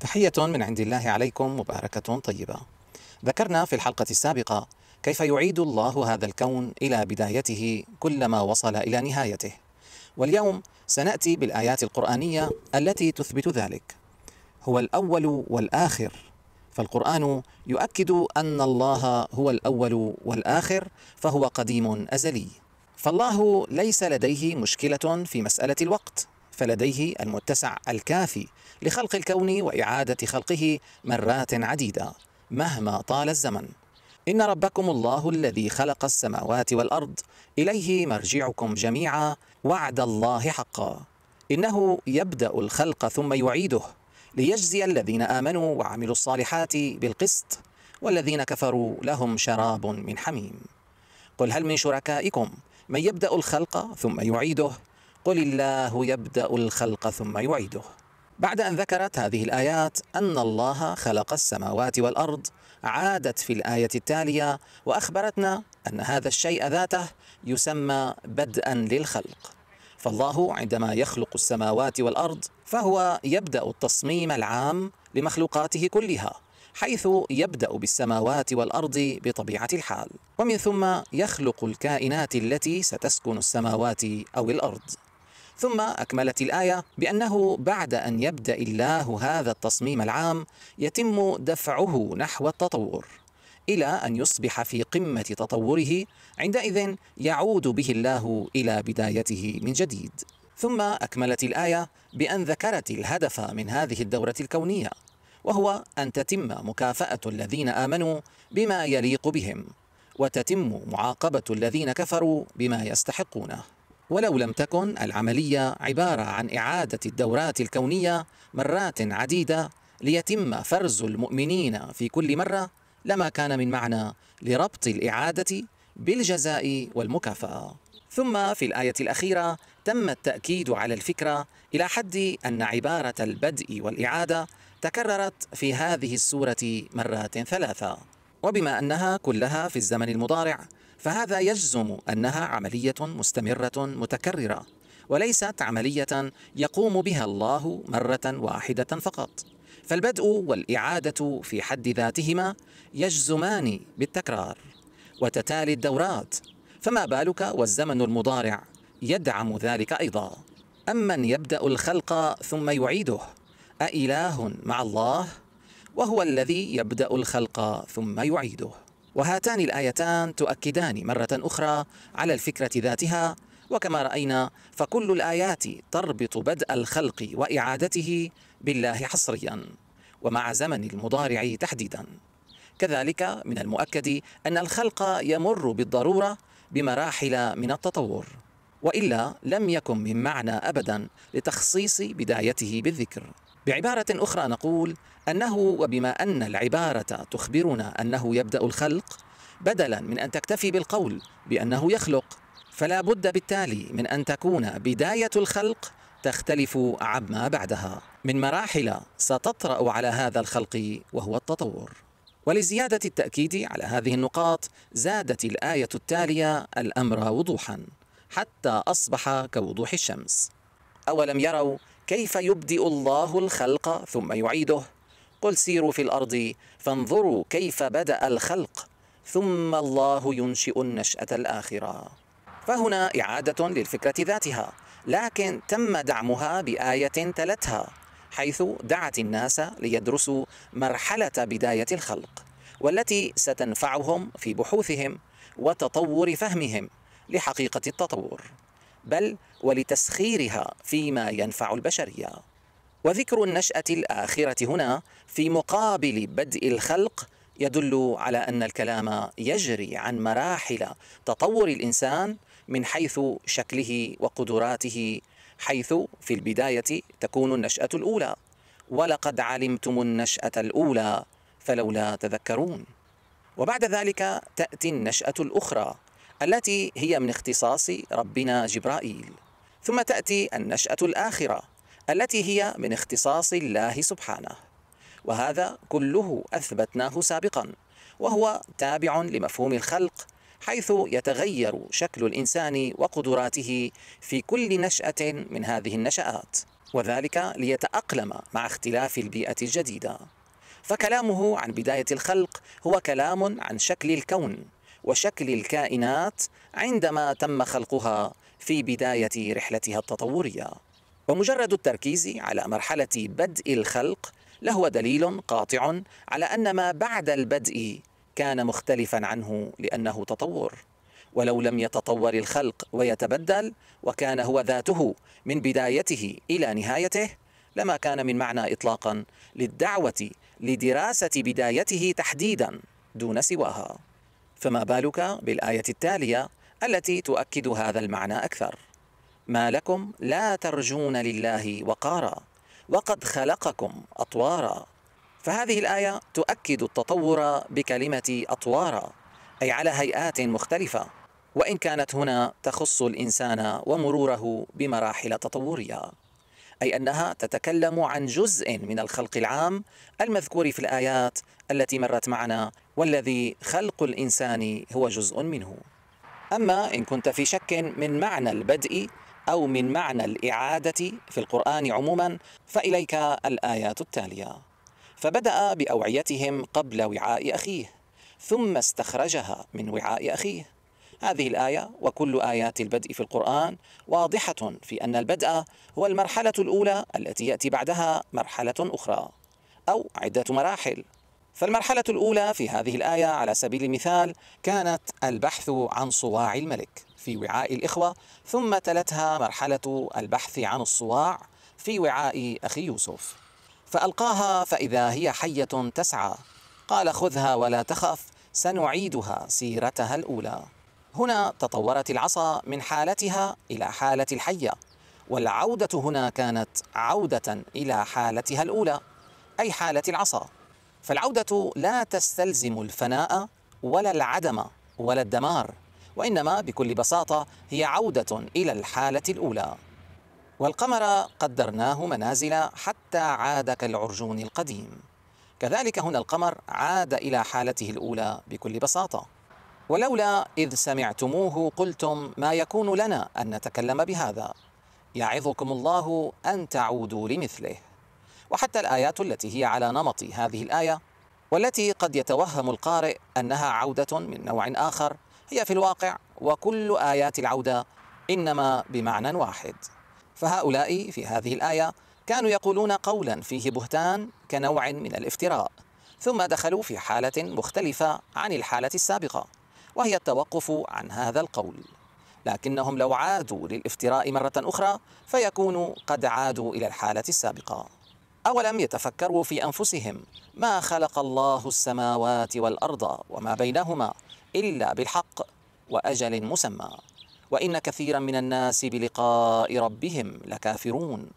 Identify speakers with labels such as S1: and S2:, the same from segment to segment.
S1: تحية من عند الله عليكم مباركة طيبة. ذكرنا في الحلقة السابقة كيف يعيد الله هذا الكون إلى بدايته كلما وصل إلى نهايته. واليوم سنأتي بالآيات القرآنية التي تثبت ذلك. هو الأول والآخر، فالقرآن يؤكد أن الله هو الأول والآخر، فهو قديم أزلي. فالله ليس لديه مشكلة في مسألة الوقت، فلديه المتسع الكافي لخلق الكون واعاده خلقه مرات عديده مهما طال الزمن ان ربكم الله الذي خلق السماوات والارض اليه مرجعكم جميعا وعد الله حقا انه يبدا الخلق ثم يعيده ليجزي الذين امنوا وعملوا الصالحات بالقسط والذين كفروا لهم شراب من حميم قل هل من شركائكم من يبدا الخلق ثم يعيده قل الله يبدأ الخلق ثم يعيده بعد أن ذكرت هذه الآيات أن الله خلق السماوات والأرض عادت في الآية التالية وأخبرتنا أن هذا الشيء ذاته يسمى بدءا للخلق فالله عندما يخلق السماوات والأرض فهو يبدأ التصميم العام لمخلوقاته كلها حيث يبدأ بالسماوات والأرض بطبيعة الحال ومن ثم يخلق الكائنات التي ستسكن السماوات أو الأرض ثم أكملت الآية بأنه بعد أن يبدأ الله هذا التصميم العام يتم دفعه نحو التطور إلى أن يصبح في قمة تطوره عندئذ يعود به الله إلى بدايته من جديد ثم أكملت الآية بأن ذكرت الهدف من هذه الدورة الكونية وهو أن تتم مكافأة الذين آمنوا بما يليق بهم وتتم معاقبة الذين كفروا بما يستحقونه ولو لم تكن العملية عبارة عن إعادة الدورات الكونية مرات عديدة ليتم فرز المؤمنين في كل مرة لما كان من معنى لربط الإعادة بالجزاء والمكافأة ثم في الآية الأخيرة تم التأكيد على الفكرة إلى حد أن عبارة البدء والإعادة تكررت في هذه السورة مرات ثلاثة وبما أنها كلها في الزمن المضارع فهذا يجزم انها عمليه مستمره متكرره وليست عمليه يقوم بها الله مره واحده فقط فالبدء والاعاده في حد ذاتهما يجزمان بالتكرار وتتالي الدورات فما بالك والزمن المضارع يدعم ذلك ايضا امن يبدا الخلق ثم يعيده أإله مع الله وهو الذي يبدأ الخلق ثم يعيده وهاتان الآيتان تؤكدان مرة أخرى على الفكرة ذاتها وكما رأينا فكل الآيات تربط بدء الخلق وإعادته بالله حصريا ومع زمن المضارع تحديدا كذلك من المؤكد أن الخلق يمر بالضرورة بمراحل من التطور وإلا لم يكن من معنى أبدا لتخصيص بدايته بالذكر بعبارة أخرى نقول أنه وبما أن العبارة تخبرنا أنه يبدأ الخلق بدلا من أن تكتفي بالقول بأنه يخلق فلا بد بالتالي من أن تكون بداية الخلق تختلف عما بعدها من مراحل ستطرأ على هذا الخلق وهو التطور ولزيادة التأكيد على هذه النقاط زادت الآية التالية الأمر وضوحا حتى أصبح كوضوح الشمس أولم يروا كيف يبدئ الله الخلق ثم يعيده قل سيروا في الارض فانظروا كيف بدا الخلق ثم الله ينشئ النشاه الاخره فهنا اعاده للفكره ذاتها لكن تم دعمها بايه تلتها حيث دعت الناس ليدرسوا مرحله بدايه الخلق والتي ستنفعهم في بحوثهم وتطور فهمهم لحقيقه التطور بل ولتسخيرها فيما ينفع البشريه وذكر النشاه الاخره هنا في مقابل بدء الخلق يدل على ان الكلام يجري عن مراحل تطور الانسان من حيث شكله وقدراته حيث في البدايه تكون النشاه الاولى ولقد علمتم النشاه الاولى فلولا تذكرون وبعد ذلك تاتي النشاه الاخرى التي هي من اختصاص ربنا جبرائيل ثم تأتي النشأة الآخرة التي هي من اختصاص الله سبحانه وهذا كله أثبتناه سابقا وهو تابع لمفهوم الخلق حيث يتغير شكل الإنسان وقدراته في كل نشأة من هذه النشآت وذلك ليتأقلم مع اختلاف البيئة الجديدة فكلامه عن بداية الخلق هو كلام عن شكل الكون وشكل الكائنات عندما تم خلقها في بداية رحلتها التطورية ومجرد التركيز على مرحلة بدء الخلق لهو دليل قاطع على أن ما بعد البدء كان مختلفا عنه لأنه تطور ولو لم يتطور الخلق ويتبدل وكان هو ذاته من بدايته إلى نهايته لما كان من معنى إطلاقا للدعوة لدراسة بدايته تحديدا دون سواها فما بالك بالآية التالية التي تؤكد هذا المعنى أكثر ما لكم لا ترجون لله وقارا وقد خلقكم أطوارا فهذه الآية تؤكد التطور بكلمة أطوارا أي على هيئات مختلفة وإن كانت هنا تخص الإنسان ومروره بمراحل تطورية أي أنها تتكلم عن جزء من الخلق العام المذكور في الآيات التي مرت معنا والذي خلق الانسان هو جزء منه اما ان كنت في شك من معنى البدء او من معنى الاعاده في القران عموما فاليك الايات التاليه فبدا باوعيتهم قبل وعاء اخيه ثم استخرجها من وعاء اخيه هذه الآية وكل آيات البدء في القرآن واضحة في أن البدء هو المرحلة الأولى التي يأتي بعدها مرحلة أخرى أو عدة مراحل فالمرحلة الأولى في هذه الآية على سبيل المثال كانت البحث عن صواع الملك في وعاء الإخوة ثم تلتها مرحلة البحث عن الصواع في وعاء أخي يوسف فألقاها فإذا هي حية تسعى قال خذها ولا تخف سنعيدها سيرتها الأولى هنا تطورت العصا من حالتها إلى حالة الحية والعودة هنا كانت عودة إلى حالتها الأولى أي حالة العصا فالعودة لا تستلزم الفناء ولا العدم ولا الدمار وإنما بكل بساطة هي عودة إلى الحالة الأولى والقمر قدرناه منازل حتى عاد كالعرجون القديم كذلك هنا القمر عاد إلى حالته الأولى بكل بساطة ولولا إذ سمعتموه قلتم ما يكون لنا أن نتكلم بهذا يعظكم الله أن تعودوا لمثله وحتى الآيات التي هي على نمط هذه الآية والتي قد يتوهم القارئ أنها عودة من نوع آخر هي في الواقع وكل آيات العودة إنما بمعنى واحد فهؤلاء في هذه الآية كانوا يقولون قولا فيه بهتان كنوع من الافتراء ثم دخلوا في حالة مختلفة عن الحالة السابقة وهي التوقف عن هذا القول لكنهم لو عادوا للافتراء مرة أخرى فيكونوا قد عادوا إلى الحالة السابقة أولم يتفكروا في أنفسهم ما خلق الله السماوات والأرض وما بينهما إلا بالحق وأجل مسمى وإن كثيرا من الناس بلقاء ربهم لكافرون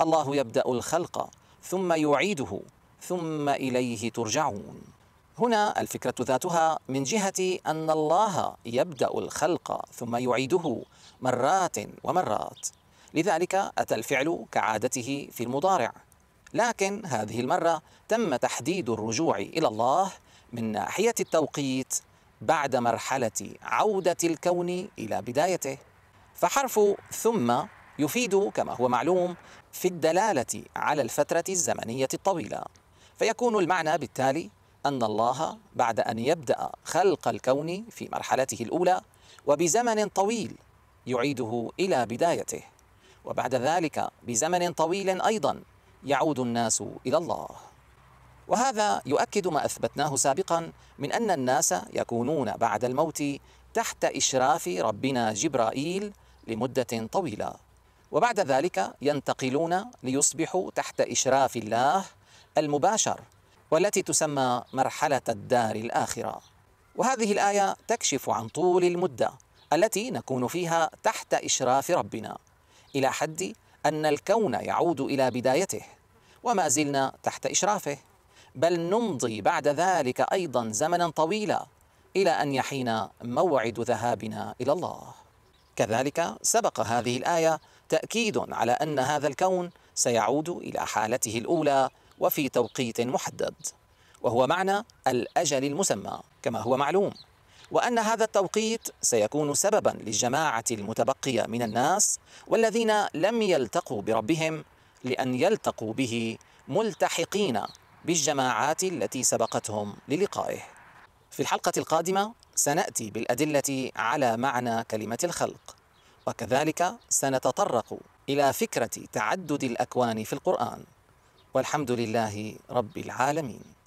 S1: الله يبدأ الخلق ثم يعيده ثم إليه ترجعون هنا الفكرة ذاتها من جهة أن الله يبدأ الخلق ثم يعيده مرات ومرات لذلك أتى الفعل كعادته في المضارع لكن هذه المرة تم تحديد الرجوع إلى الله من ناحية التوقيت بعد مرحلة عودة الكون إلى بدايته فحرف ثم يفيد كما هو معلوم في الدلالة على الفترة الزمنية الطويلة فيكون المعنى بالتالي أن الله بعد أن يبدأ خلق الكون في مرحلته الأولى وبزمن طويل يعيده إلى بدايته وبعد ذلك بزمن طويل أيضا يعود الناس إلى الله وهذا يؤكد ما أثبتناه سابقا من أن الناس يكونون بعد الموت تحت إشراف ربنا جبرائيل لمدة طويلة وبعد ذلك ينتقلون ليصبحوا تحت إشراف الله المباشر والتي تسمى مرحلة الدار الآخرة وهذه الآية تكشف عن طول المدة التي نكون فيها تحت إشراف ربنا إلى حد أن الكون يعود إلى بدايته وما زلنا تحت إشرافه بل نمضي بعد ذلك أيضا زمنا طويلا إلى أن يحين موعد ذهابنا إلى الله كذلك سبق هذه الآية تأكيد على أن هذا الكون سيعود إلى حالته الأولى وفي توقيت محدد وهو معنى الأجل المسمى كما هو معلوم وأن هذا التوقيت سيكون سببا للجماعة المتبقية من الناس والذين لم يلتقوا بربهم لأن يلتقوا به ملتحقين بالجماعات التي سبقتهم للقائه. في الحلقة القادمة سنأتي بالأدلة على معنى كلمة الخلق، وكذلك سنتطرق إلى فكرة تعدد الأكوان في القرآن. والحمد لله رب العالمين.